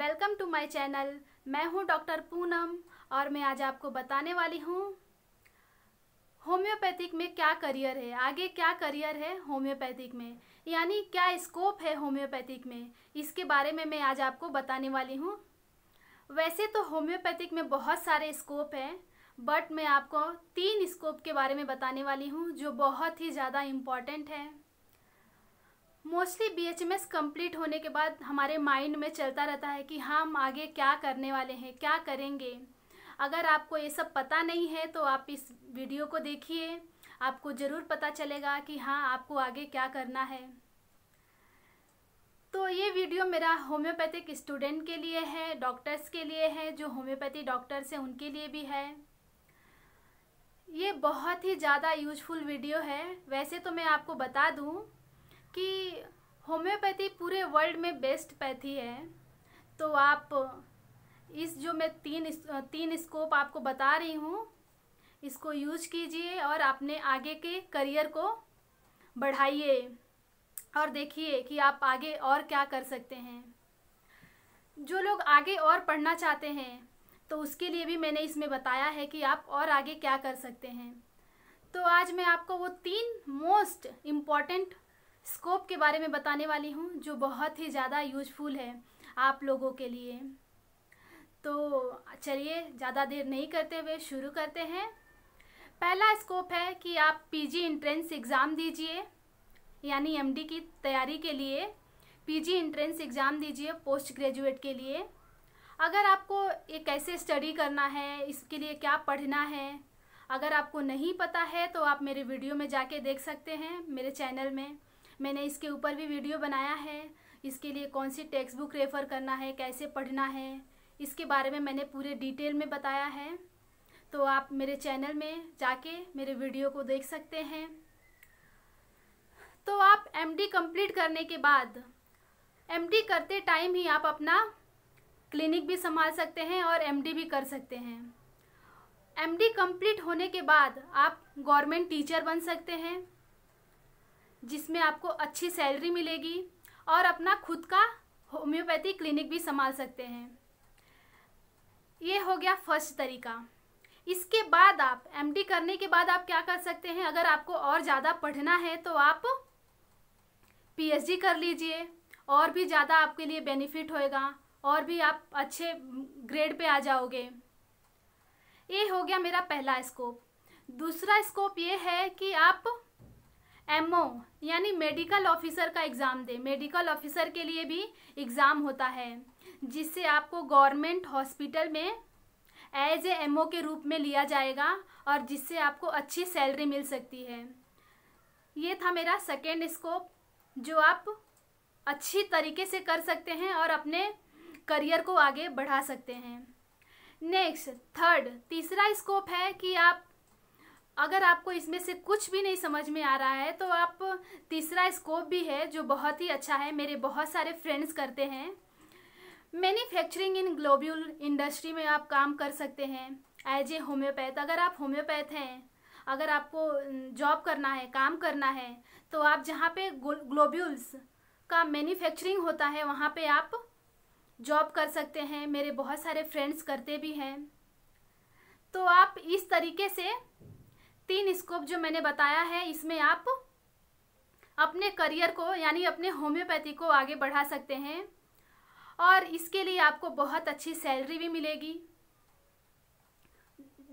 welcome to my channel मैं हूं doctor Poonam और मैं आज आपको बताने वाली हूं होम्योपैथिक में क्या करियर है आगे क्या करियर है होम्योपैथिक में यानी क्या स्कोप है होम्योपैथिक में इसके बारे में मैं आज आपको बताने वाली हूं वैसे तो होम्योपैथिक में बहुत सारे स्कोप हैं बट मैं आपको तीन स्कोप के बारे में बताने वाली हूँ जो बहुत ही ज़्यादा इम्पॉर्टेंट है mostly B H M S complete होने के बाद हमारे माइंड में चलता रहता है कि हाँ, हम आगे क्या करने वाले हैं क्या करेंगे अगर आपको ये सब पता नहीं है तो आप इस वीडियो को देखिए आपको ज़रूर पता चलेगा कि हाँ आपको आगे क्या करना है तो ये वीडियो मेरा होम्योपैथिक स्टूडेंट के लिए है डॉक्टर्स के लिए है जो होम्योपैथी डॉक्टर्स हैं उनके लिए भी है ये बहुत ही ज़्यादा यूजफुल वीडियो है वैसे तो मैं आपको बता दूँ कि होम्योपैथी पूरे वर्ल्ड में बेस्ट पैथी है तो आप इस जो मैं तीन तीन स्कोप आपको बता रही हूँ इसको यूज कीजिए और अपने आगे के करियर को बढ़ाइए और देखिए कि आप आगे और क्या कर सकते हैं जो लोग आगे और पढ़ना चाहते हैं तो उसके लिए भी मैंने इसमें बताया है कि आप और आगे क्या कर सकते हैं तो आज मैं आपको वो तीन मोस्ट इम्पॉर्टेंट स्कोप के बारे में बताने वाली हूँ जो बहुत ही ज़्यादा यूजफुल है आप लोगों के लिए तो चलिए ज़्यादा देर नहीं करते हुए शुरू करते हैं पहला स्कोप है कि आप पीजी इंट्रेंस एग्ज़ाम दीजिए यानी एमडी की तैयारी के लिए पीजी एंट्रेंस एग्ज़ाम दीजिए पोस्ट ग्रेजुएट के लिए अगर आपको ये कैसे स्टडी करना है इसके लिए क्या पढ़ना है अगर आपको नहीं पता है तो आप मेरे वीडियो में जाके देख सकते हैं मेरे चैनल में मैंने इसके ऊपर भी वीडियो बनाया है इसके लिए कौन सी टेक्स्ट बुक रेफ़र करना है कैसे पढ़ना है इसके बारे में मैंने पूरे डिटेल में बताया है तो आप मेरे चैनल में जाके मेरे वीडियो को देख सकते हैं तो आप एमडी कंप्लीट करने के बाद एमडी करते टाइम ही आप अपना क्लिनिक भी संभाल सकते हैं और एमडी भी कर सकते हैं एमडी कंप्लीट होने के बाद आप गवर्नमेंट टीचर बन सकते हैं जिसमें आपको अच्छी सैलरी मिलेगी और अपना खुद का होम्योपैथी क्लिनिक भी संभाल सकते हैं ये हो गया फर्स्ट तरीका इसके बाद आप एमडी करने के बाद आप क्या कर सकते हैं अगर आपको और ज़्यादा पढ़ना है तो आप पीएचडी कर लीजिए और भी ज़्यादा आपके लिए बेनिफिट होएगा और भी आप अच्छे ग्रेड पे आ जाओगे ये हो गया मेरा पहला स्कोप दूसरा स्कोप ये है कि आप एमओ यानी मेडिकल ऑफिसर का एग्ज़ाम दें मेडिकल ऑफिसर के लिए भी एग्ज़ाम होता है जिससे आपको गवर्नमेंट हॉस्पिटल में एज ए एम के रूप में लिया जाएगा और जिससे आपको अच्छी सैलरी मिल सकती है ये था मेरा सेकेंड स्कोप जो आप अच्छी तरीके से कर सकते हैं और अपने करियर को आगे बढ़ा सकते हैं नेक्स्ट थर्ड तीसरा स्कोप है कि आप अगर आपको इसमें से कुछ भी नहीं समझ में आ रहा है तो आप तीसरा स्कोप भी है जो बहुत ही अच्छा है मेरे बहुत सारे फ्रेंड्स करते हैं मैन्युफैक्चरिंग इन ग्लोबल इंडस्ट्री में आप काम कर सकते हैं एज ए होम्योपैथ अगर आप होम्योपैथ हैं अगर आपको जॉब करना है काम करना है तो आप जहाँ पे ग्लोब्यूल्स का मैन्युफैक्चरिंग होता है वहाँ पे आप जॉब कर सकते हैं मेरे बहुत सारे फ्रेंड्स करते भी हैं तो आप इस तरीके से तीन स्कोप जो मैंने बताया है इसमें आप अपने करियर को यानी अपने होम्योपैथी को आगे बढ़ा सकते हैं और इसके लिए आपको बहुत अच्छी सैलरी भी मिलेगी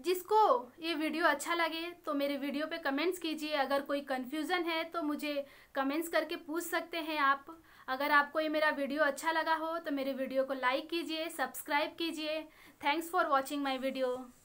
जिसको ये वीडियो अच्छा लगे तो मेरे वीडियो पे कमेंट्स कीजिए अगर कोई कन्फ्यूज़न है तो मुझे कमेंट्स करके पूछ सकते हैं आप अगर आपको ये मेरा वीडियो अच्छा लगा हो तो मेरे वीडियो को लाइक कीजिए सब्सक्राइब कीजिए thanks for watching my video